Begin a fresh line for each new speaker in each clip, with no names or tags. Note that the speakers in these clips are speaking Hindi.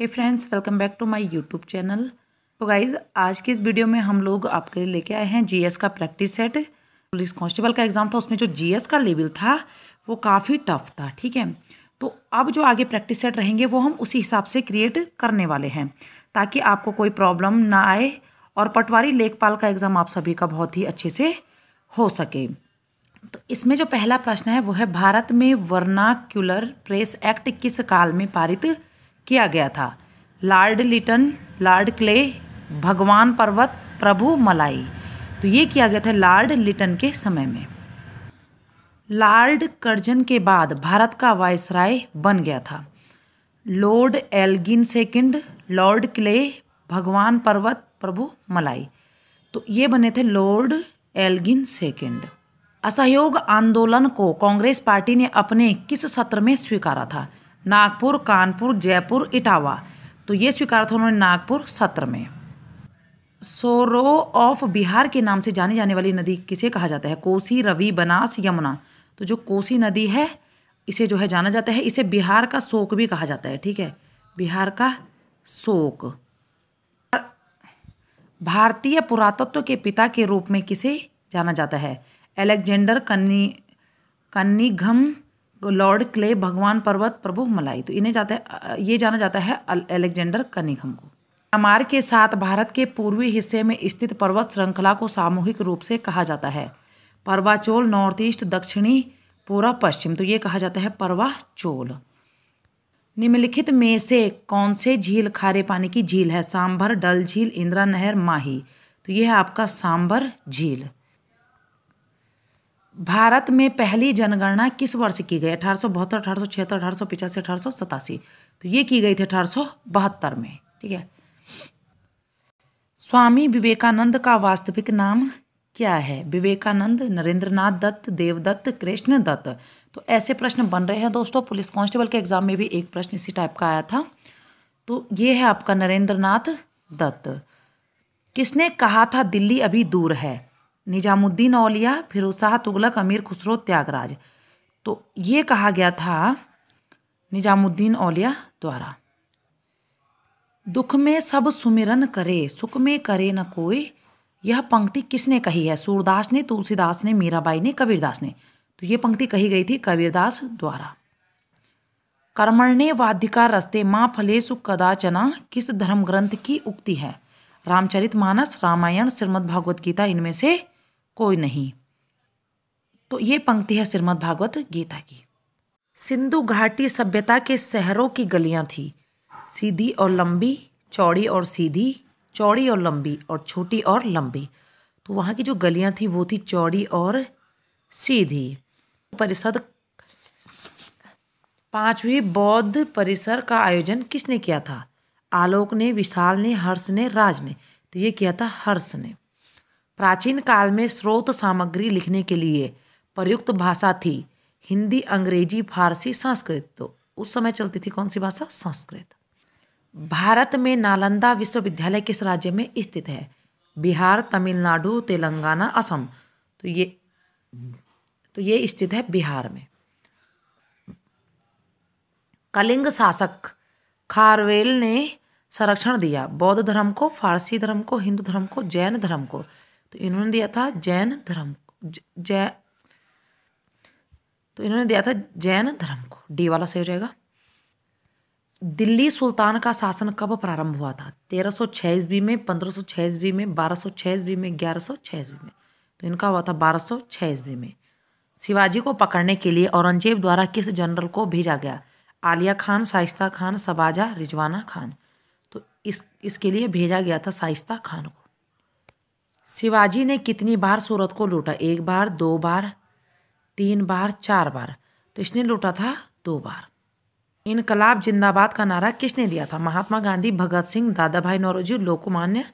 hey friends welcome back to my YouTube channel तो गाइज आज के इस वीडियो में हम लोग आपके लिए लेके आए हैं जीएस का प्रैक्टिस सेट पुलिस कांस्टेबल का एग्ज़ाम था उसमें जो जीएस का लेवल था वो काफ़ी टफ था ठीक है तो अब जो आगे प्रैक्टिस सेट रहेंगे वो हम उसी हिसाब से क्रिएट करने वाले हैं ताकि आपको कोई प्रॉब्लम ना आए और पटवारी लेखपाल का एग्ज़ाम आप सभी का बहुत ही अच्छे से हो सके तो इसमें जो पहला प्रश्न है वो है भारत में वर्नाक्यूलर प्रेस एक्ट किस काल में पारित किया गया था लॉर्ड लिटन लॉर्ड क्ले भगवान पर्वत प्रभु मलाई तो ये किया गया था लॉर्ड लिटन के समय में लॉर्ड कर्जन के बाद भारत का वायसराय बन गया था लॉर्ड एल्गिन सेकंड लॉर्ड क्ले भगवान पर्वत प्रभु मलाई तो ये बने थे लॉर्ड एल्गिन सेकंड असहयोग आंदोलन को कांग्रेस पार्टी ने अपने किस सत्र में स्वीकारा था नागपुर कानपुर जयपुर इटावा तो ये स्वीकार था उन्होंने नागपुर सत्र में सोरो ऑफ बिहार के नाम से जानी जाने वाली नदी किसे कहा जाता है कोसी रवि बनास यमुना तो जो कोसी नदी है इसे जो है जाना जाता है इसे बिहार का शोक भी कहा जाता है ठीक है बिहार का शोक भारतीय पुरातत्व के पिता के रूप में किसे जाना जाता है एलेक्जेंडर कन्नी कन्नीघम लॉर्ड क्ले भगवान पर्वत प्रभु मलाई तो इन्हें जाते ये जाना जाता है अलेक्जेंडर कनिघम को अमार के साथ भारत के पूर्वी हिस्से में स्थित पर्वत श्रृंखला को सामूहिक रूप से कहा जाता है परवाचोल नॉर्थ ईस्ट दक्षिणी पूरा पश्चिम तो ये कहा जाता है परवाचोल निम्नलिखित में से कौन से झील खारे पानी की झील है सांभर डल झील इंदिरा नहर माही तो यह है आपका सांभर झील भारत में पहली जनगणना किस वर्ष की गई अठारह सौ बहत्तर अठारह सौ छिहत्तर अठारह सौ पिचासी अठारह सौ सतासी तो ये की गई थी अठारह सौ बहत्तर में ठीक है स्वामी विवेकानंद का वास्तविक नाम क्या है विवेकानंद नरेंद्रनाथ दत्त देवदत्त कृष्ण दत्त तो ऐसे प्रश्न बन रहे हैं दोस्तों पुलिस कांस्टेबल के एग्जाम में भी एक प्रश्न इसी टाइप का आया था तो ये है आपका नरेंद्रनाथ दत्त किसने कहा था दिल्ली अभी दूर है निजामुद्दीन औलिया फिर शाह तुगलक अमीर खुसरो त्यागराज तो ये कहा गया था निजामुद्दीन औलिया द्वारा दुख में सब सुमिरन करे सुख में करे न कोई यह पंक्ति किसने कही है सूरदास ने तुलसीदास ने मीराबाई ने कबीरदास ने तो ये पंक्ति कही गई थी कबीरदास द्वारा कर्मण्य वाधिकार रस्ते माँ सुख कदाचना किस धर्म ग्रंथ की उक्ति है रामचरित मानस रामायण श्रीमद भगवद गीता इनमें से कोई नहीं तो ये पंक्ति है श्रीमद् भागवत गीता की सिंधु घाटी सभ्यता के शहरों की गलियां थी सीधी और लंबी चौड़ी और सीधी चौड़ी और लंबी और छोटी और लंबी तो वहाँ की जो गलियाँ थी वो थी चौड़ी और सीधी परिषद पांचवी बौद्ध परिसर का आयोजन किसने किया था आलोक ने विशाल ने हर्ष ने राज ने तो ये किया था हर्ष ने प्राचीन काल में स्रोत सामग्री लिखने के लिए प्रयुक्त भाषा थी हिंदी अंग्रेजी फारसी संस्कृत तो उस समय चलती थी कौन सी भाषा संस्कृत भारत में नालंदा विश्वविद्यालय किस राज्य में स्थित है बिहार तमिलनाडु तेलंगाना असम तो ये तो ये स्थित है बिहार में कलिंग शासक खारवेल ने संरक्षण दिया बौद्ध धर्म को फारसी धर्म को हिंदू धर्म को जैन धर्म को तो इन्होंने दिया था जैन धर्म जै तो इन्होंने दिया था जैन धर्म को डी वाला सही हो जाएगा दिल्ली सुल्तान का शासन कब प्रारंभ हुआ था तेरह सौ छः ईस्वी में पंद्रह सौ छः ईस्वी में बारह सौ छः ईस्वी में ग्यारह सौ छः ईस्वी में तो इनका हुआ था बारह सौ छः ईस्वी में शिवाजी को पकड़ने के लिए औरंगजेब द्वारा किस जनरल को भेजा गया आलिया खान शाइस्ता खान सबाजा रिजवाना खान तो इस इसके लिए भेजा गया था शाइस्ता खान को शिवाजी ने कितनी बार सूरत को लूटा एक बार दो बार तीन बार चार बार तो इसने लूटा था दो बार इनकलाब जिंदाबाद का नारा किसने दिया था महात्मा गांधी भगत सिंह दादा भाई नौरोजी लोकमान्य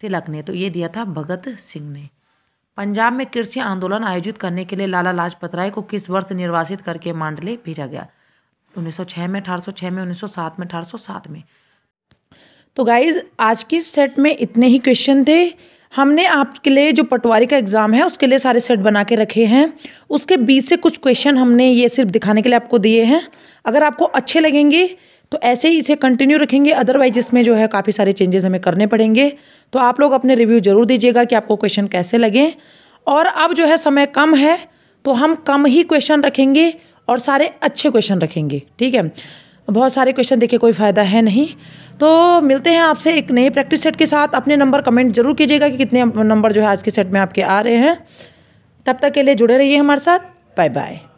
तिलक ने तो ये दिया था भगत सिंह ने पंजाब में कृषि आंदोलन आयोजित करने के लिए लाला लाजपत राय को किस वर्ष निर्वासित करके मांडले भेजा गया 1906 में 1806 में 1907 में 1807 में तो गाइज आज की सेट में इतने ही क्वेश्चन थे हमने आपके लिए जो पटवारी का एग्ज़ाम है उसके लिए सारे सेट बना के रखे हैं उसके बीच से कुछ क्वेश्चन हमने ये सिर्फ दिखाने के लिए आपको दिए हैं अगर आपको अच्छे लगेंगे तो ऐसे ही इसे कंटिन्यू रखेंगे अदरवाइज इसमें जो है काफ़ी सारे चेंजेस हमें करने पड़ेंगे तो आप लोग अपने रिव्यू ज़रूर दीजिएगा कि आपको क्वेश्चन कैसे लगें और अब जो है समय कम है तो हम कम ही क्वेश्चन रखेंगे और सारे अच्छे क्वेश्चन रखेंगे ठीक है बहुत सारे क्वेश्चन देखे कोई फ़ायदा है नहीं तो मिलते हैं आपसे एक नए प्रैक्टिस सेट के साथ अपने नंबर कमेंट जरूर कीजिएगा कि कितने नंबर जो है आज के सेट में आपके आ रहे हैं तब तक के लिए जुड़े रहिए हमारे साथ बाय बाय